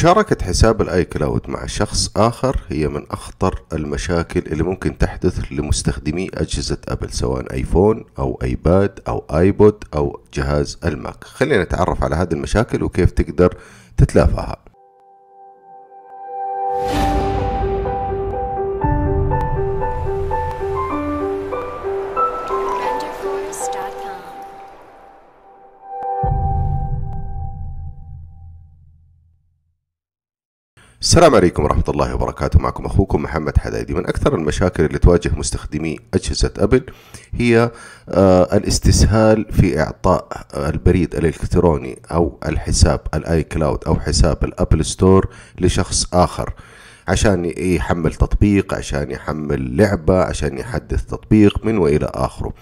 مشاركة حساب الاي كلاود مع شخص آخر هي من أخطر المشاكل اللي ممكن تحدث لمستخدمي أجهزة أبل سواء أيفون أو أيباد أو آيبود أو جهاز الماك خلينا نتعرف على هذه المشاكل وكيف تقدر تتلافاها السلام عليكم ورحمة الله وبركاته معكم أخوكم محمد حدادي من أكثر المشاكل اللي تواجه مستخدمي أجهزة أبل هي آه، الاستسهال في إعطاء البريد الإلكتروني أو الحساب الآي كلاود أو حساب الأبل ستور لشخص آخر عشان يحمل تطبيق عشان يحمل لعبة عشان يحدث تطبيق من وإلى آخره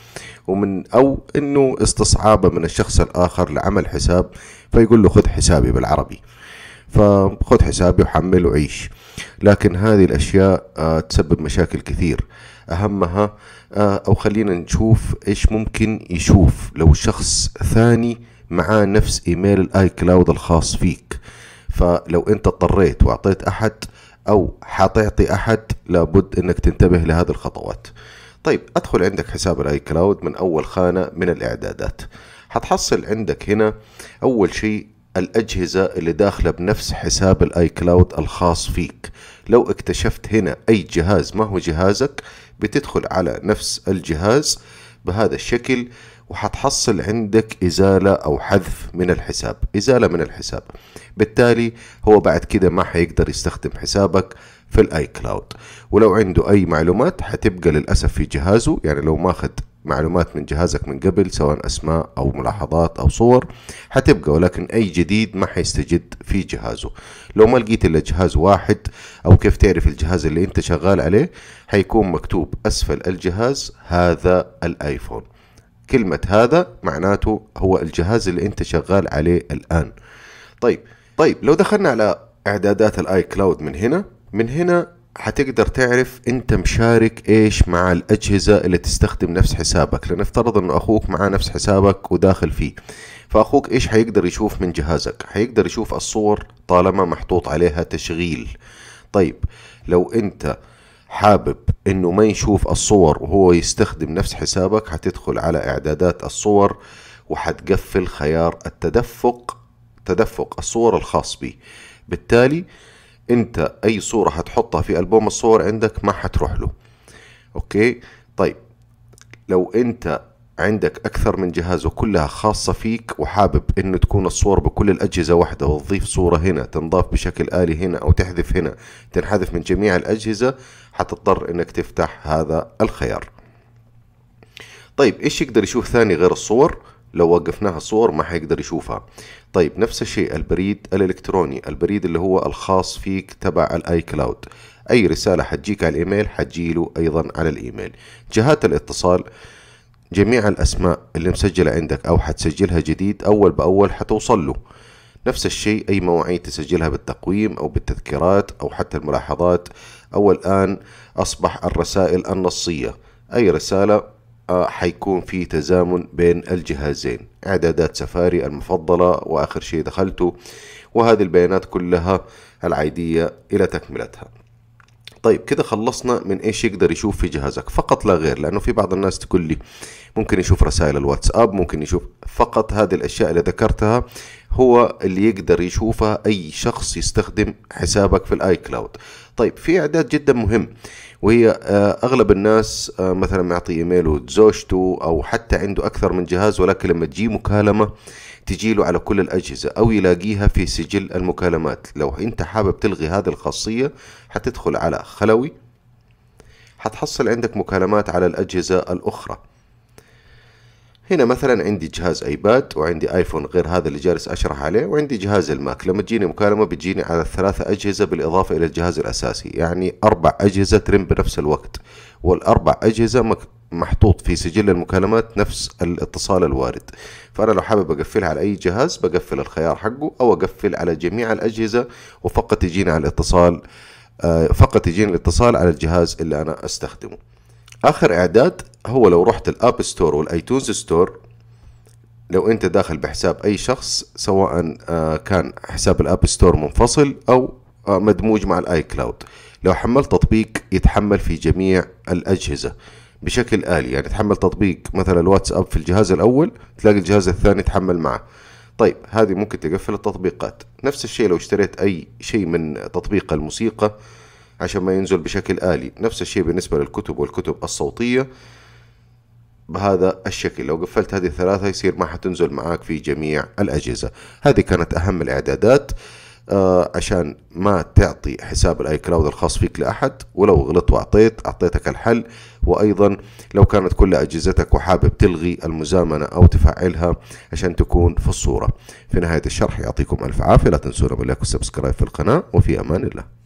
ومن أو أنه استصعابه من الشخص الآخر لعمل حساب فيقول له خذ حسابي بالعربي فخذ حسابي وحمل وعيش لكن هذه الأشياء آه، تسبب مشاكل كثير أهمها آه، أو خلينا نشوف إيش ممكن يشوف لو شخص ثاني معاه نفس إيميل الآي كلاود الخاص فيك فلو أنت اضطريت وأعطيت أحد أو حتعطي أحد لابد أنك تنتبه لهذه الخطوات طيب أدخل عندك حساب الآي كلاود من أول خانة من الإعدادات حتحصل عندك هنا أول شيء الأجهزة اللي داخلة بنفس حساب الآي كلاود الخاص فيك لو اكتشفت هنا أي جهاز ما هو جهازك بتدخل على نفس الجهاز بهذا الشكل وحتحصل عندك إزالة أو حذف من الحساب إزالة من الحساب بالتالي هو بعد كده ما حيقدر يستخدم حسابك في الاي كلاود ولو عنده اي معلومات حتبقى للاسف في جهازه يعني لو ماخذ معلومات من جهازك من قبل سواء اسماء او ملاحظات او صور حتبقى ولكن اي جديد ما حيستجد في جهازه لو ما لقيت الا جهاز واحد او كيف تعرف الجهاز اللي انت شغال عليه حيكون مكتوب اسفل الجهاز هذا الايفون كلمة هذا معناته هو الجهاز اللي انت شغال عليه الان طيب طيب لو دخلنا على اعدادات الاي كلاود من هنا من هنا حتقدر تعرف انت مشارك ايش مع الاجهزة اللي تستخدم نفس حسابك لنفترض انه اخوك معاه نفس حسابك وداخل فيه فاخوك ايش حيقدر يشوف من جهازك حيقدر يشوف الصور طالما محطوط عليها تشغيل طيب لو انت حابب انه ما يشوف الصور وهو يستخدم نفس حسابك حتدخل على اعدادات الصور وحتقفل خيار التدفق تدفق الصور الخاص بي بالتالي انت اي صورة هتحطها في البوم الصور عندك ما هتروح له اوكي طيب لو انت عندك اكثر من جهاز وكلها خاصة فيك وحابب انه تكون الصور بكل الاجهزة واحدة وتضيف صورة هنا تنضاف بشكل آلي هنا او تحذف هنا تنحذف من جميع الاجهزة حتضطر انك تفتح هذا الخيار طيب ايش يقدر يشوف ثاني غير الصور لو وقفناها الصور ما حيقدر يشوفها طيب نفس الشيء البريد الالكتروني البريد اللي هو الخاص فيك تبع الاي كلاود اي رساله حتجيك على الايميل حتجيله ايضا على الايميل جهات الاتصال جميع الاسماء اللي مسجله عندك او حتسجلها جديد اول باول حتوصل له نفس الشيء أي مواعيد تسجلها بالتقويم أو بالتذكيرات أو حتى الملاحظات أو الآن أصبح الرسائل النصية أي رسالة آه، حيكون في تزامن بين الجهازين اعدادات سفاري المفضلة واخر شيء دخلته وهذه البيانات كلها العادية الى تكملتها طيب كده خلصنا من ايش يقدر يشوف في جهازك فقط لا غير لانه في بعض الناس تقول لي ممكن يشوف رسائل الواتساب ممكن يشوف فقط هذه الاشياء اللي ذكرتها هو اللي يقدر يشوفها اي شخص يستخدم حسابك في الاي كلاود طيب في اعداد جدا مهم وهي آه، اغلب الناس آه، مثلا معطي ايميله زوجته او حتى عنده اكثر من جهاز ولكن لما تجي مكالمه تجيله على كل الأجهزة أو يلاقيها في سجل المكالمات لو أنت حابب تلغي هذه الخاصية حتدخل على خلوي حتحصل عندك مكالمات على الأجهزة الأخرى هنا مثلا عندي جهاز ايباد وعندي ايفون غير هذا اللي جالس اشرح عليه وعندي جهاز الماك لما تجيني مكالمه بتجيني على الثلاثه اجهزه بالاضافه الى الجهاز الاساسي يعني اربع اجهزه ترن بنفس الوقت والاربع اجهزه محطوط في سجل المكالمات نفس الاتصال الوارد فأنا لو حابب أقفلها على أي جهاز بقفل الخيار حقه أو أقفل على جميع الأجهزة وفقط يجيني على الاتصال آه، فقط يجيني الاتصال على الجهاز اللي أنا أستخدمه آخر إعداد هو لو رحت الأب ستور والأيتونز ستور لو أنت داخل بحساب أي شخص سواء آه، كان حساب الأب ستور منفصل أو آه، مدموج مع الآي كلاود لو حملت تطبيق يتحمل في جميع الأجهزة بشكل آلي يعني تحمل تطبيق مثلا الواتساب في الجهاز الأول تلاقي الجهاز الثاني تحمل معه طيب هذه ممكن تقفل التطبيقات نفس الشيء لو اشتريت أي شيء من تطبيق الموسيقى عشان ما ينزل بشكل آلي نفس الشيء بالنسبة للكتب والكتب الصوتية بهذا الشكل لو قفلت هذه الثلاثة يصير ما حتنزل معاك في جميع الأجهزة هذه كانت أهم الإعدادات آه عشان ما تعطي حساب الاي كلاود الخاص فيك لاحد ولو غلطت واعطيت اعطيتك الحل وايضا لو كانت كل اجهزتك وحابب تلغي المزامنه او تفعلها عشان تكون في الصوره في نهايه الشرح يعطيكم الف عافيه لا تنسونا باللايك والسبسكرايب في القناه وفي امان الله